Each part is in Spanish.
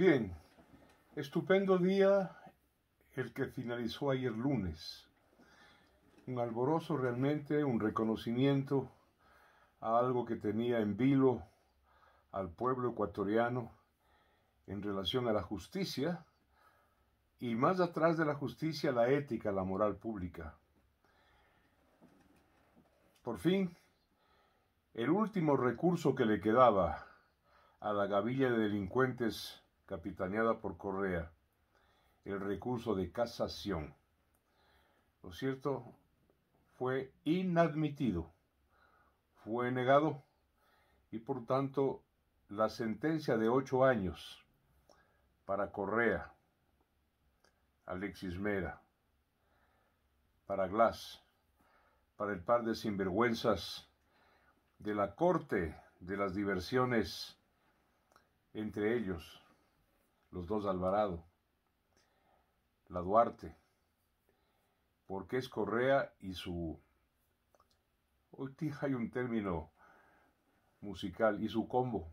Bien, estupendo día el que finalizó ayer lunes. Un alborozo realmente, un reconocimiento a algo que tenía en vilo al pueblo ecuatoriano en relación a la justicia y más atrás de la justicia la ética, la moral pública. Por fin, el último recurso que le quedaba a la gavilla de delincuentes capitaneada por Correa, el recurso de casación. Lo cierto fue inadmitido, fue negado y por tanto la sentencia de ocho años para Correa, Alexis Mera, para Glass, para el par de sinvergüenzas de la corte de las diversiones entre ellos los dos Alvarado, la Duarte, porque es Correa y su... Hoy hay un término musical y su combo.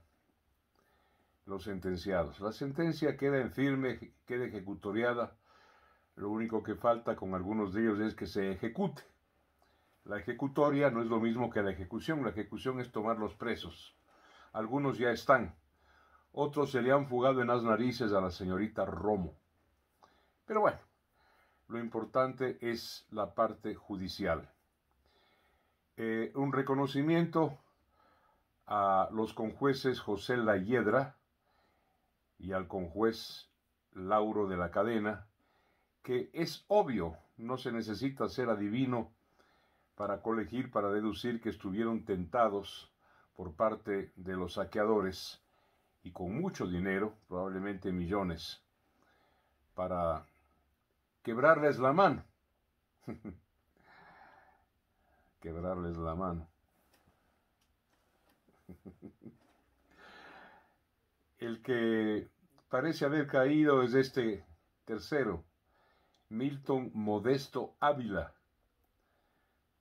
Los sentenciados. La sentencia queda en firme, queda ejecutoriada. Lo único que falta con algunos de ellos es que se ejecute. La ejecutoria no es lo mismo que la ejecución. La ejecución es tomar los presos. Algunos ya están. Otros se le han fugado en las narices a la señorita Romo. Pero bueno, lo importante es la parte judicial. Eh, un reconocimiento a los conjueces José La Hiedra y al conjuez Lauro de la Cadena, que es obvio, no se necesita ser adivino para colegir, para deducir que estuvieron tentados por parte de los saqueadores y con mucho dinero, probablemente millones, para quebrarles la mano. quebrarles la mano. El que parece haber caído es este tercero, Milton Modesto Ávila.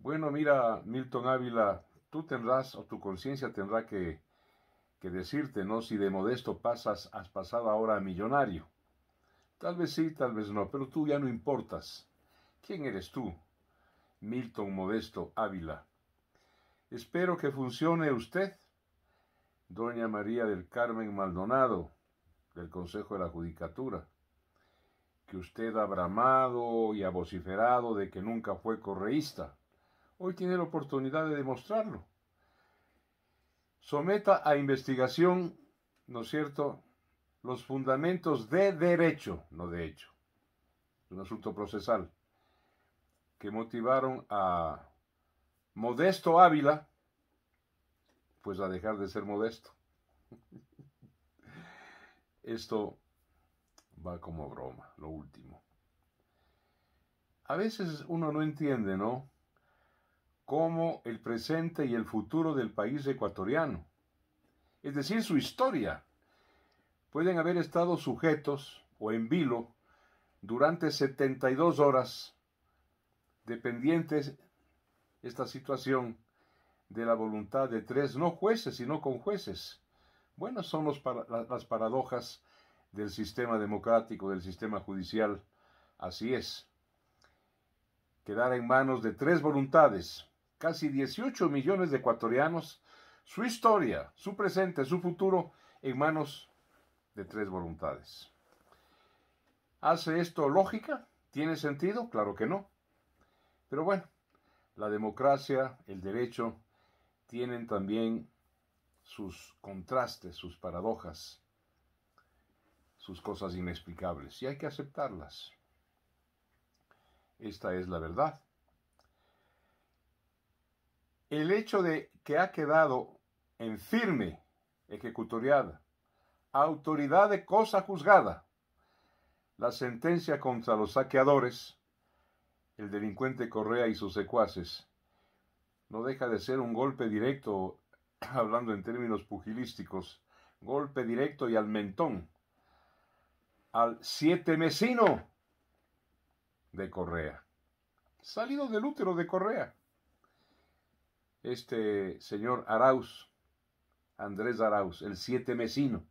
Bueno, mira, Milton Ávila, tú tendrás o tu conciencia tendrá que decirte, ¿no? Si de modesto pasas, has pasado ahora a millonario. Tal vez sí, tal vez no, pero tú ya no importas. ¿Quién eres tú? Milton Modesto Ávila. Espero que funcione usted, doña María del Carmen Maldonado, del Consejo de la Judicatura, que usted ha bramado y ha vociferado de que nunca fue correísta. Hoy tiene la oportunidad de demostrarlo someta a investigación, ¿no es cierto?, los fundamentos de derecho, no de hecho, un asunto procesal, que motivaron a Modesto Ávila, pues a dejar de ser modesto. Esto va como broma, lo último. A veces uno no entiende, ¿no? como el presente y el futuro del país ecuatoriano, es decir, su historia, pueden haber estado sujetos o en vilo durante 72 horas dependientes esta situación de la voluntad de tres, no jueces, sino con jueces. Bueno, son las paradojas del sistema democrático, del sistema judicial. Así es. Quedar en manos de tres voluntades, casi 18 millones de ecuatorianos su historia, su presente, su futuro en manos de tres voluntades. ¿Hace esto lógica? ¿Tiene sentido? Claro que no. Pero bueno, la democracia, el derecho, tienen también sus contrastes, sus paradojas, sus cosas inexplicables, y hay que aceptarlas. Esta es la verdad. El hecho de que ha quedado en firme, ejecutoriada, autoridad de cosa juzgada, la sentencia contra los saqueadores, el delincuente Correa y sus secuaces, no deja de ser un golpe directo, hablando en términos pugilísticos, golpe directo y al mentón, al siete mesino de Correa, salido del útero de Correa este señor Arauz, Andrés Arauz, el siete mesino.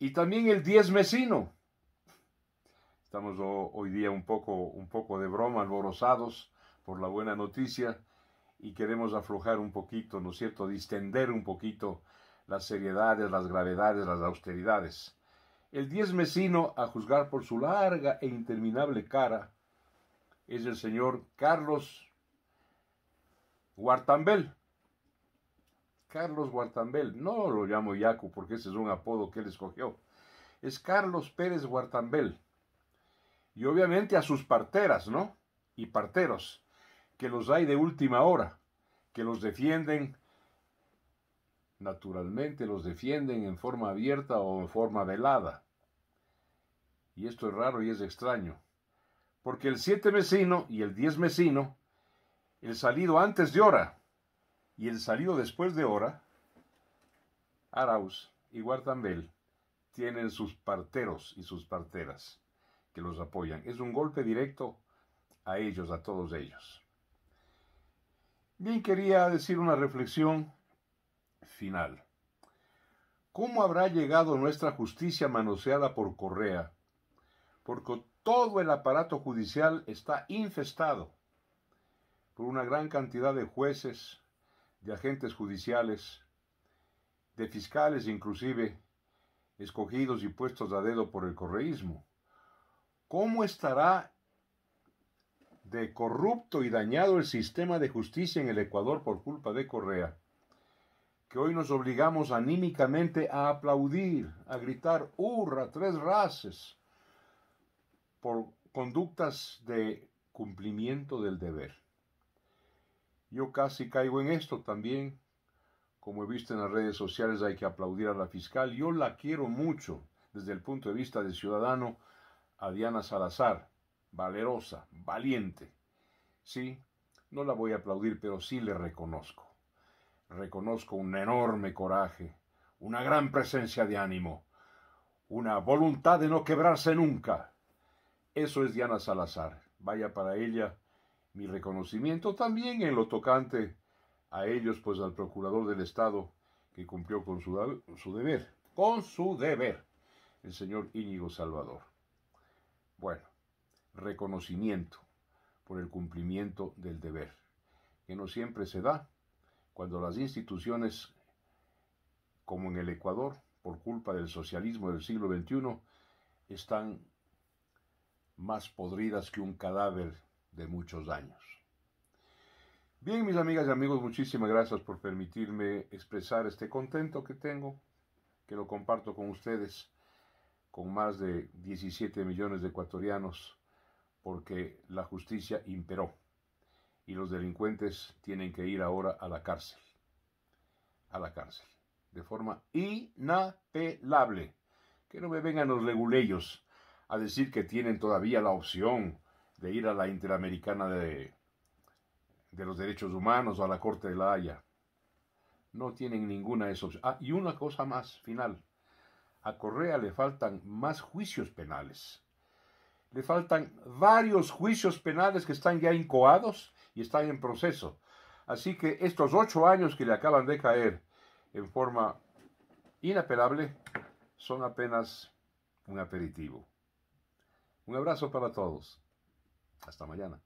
Y también el diez mesino. Estamos hoy día un poco, un poco de broma, alborozados por la buena noticia y queremos aflojar un poquito, ¿no es cierto?, distender un poquito las seriedades, las gravedades, las austeridades. El diez mesino, a juzgar por su larga e interminable cara, es el señor Carlos Guartambel. Carlos Guartambel. No lo llamo Iaco porque ese es un apodo que él escogió. Es Carlos Pérez Guartambel. Y obviamente a sus parteras, ¿no? Y parteros, que los hay de última hora, que los defienden, naturalmente los defienden en forma abierta o en forma velada. Y esto es raro y es extraño, porque el siete mesino y el diez mesino el salido antes de hora y el salido después de hora, Arauz y Guartambel tienen sus parteros y sus parteras que los apoyan. Es un golpe directo a ellos, a todos ellos. Bien, quería decir una reflexión final. ¿Cómo habrá llegado nuestra justicia manoseada por Correa? Porque todo el aparato judicial está infestado por una gran cantidad de jueces, de agentes judiciales, de fiscales inclusive, escogidos y puestos a dedo por el correísmo. ¿Cómo estará de corrupto y dañado el sistema de justicia en el Ecuador por culpa de Correa? Que hoy nos obligamos anímicamente a aplaudir, a gritar hurra, tres races, por conductas de cumplimiento del deber. Yo casi caigo en esto también. Como he visto en las redes sociales, hay que aplaudir a la fiscal. Yo la quiero mucho desde el punto de vista de ciudadano a Diana Salazar, valerosa, valiente. Sí, no la voy a aplaudir, pero sí le reconozco. Reconozco un enorme coraje, una gran presencia de ánimo, una voluntad de no quebrarse nunca. Eso es Diana Salazar. Vaya para ella mi reconocimiento también en lo tocante a ellos, pues al procurador del Estado que cumplió con su, su deber, con su deber, el señor Íñigo Salvador. Bueno, reconocimiento por el cumplimiento del deber, que no siempre se da cuando las instituciones, como en el Ecuador, por culpa del socialismo del siglo XXI, están más podridas que un cadáver de muchos años. Bien, mis amigas y amigos, muchísimas gracias por permitirme expresar este contento que tengo, que lo comparto con ustedes, con más de 17 millones de ecuatorianos, porque la justicia imperó y los delincuentes tienen que ir ahora a la cárcel, a la cárcel, de forma inapelable. Que no me vengan los leguleyos a decir que tienen todavía la opción de ir a la Interamericana de, de los Derechos Humanos o a la Corte de la Haya. No tienen ninguna de opciones. Ah, y una cosa más, final. A Correa le faltan más juicios penales. Le faltan varios juicios penales que están ya incoados y están en proceso. Así que estos ocho años que le acaban de caer en forma inapelable son apenas un aperitivo. Un abrazo para todos. Hasta mañana.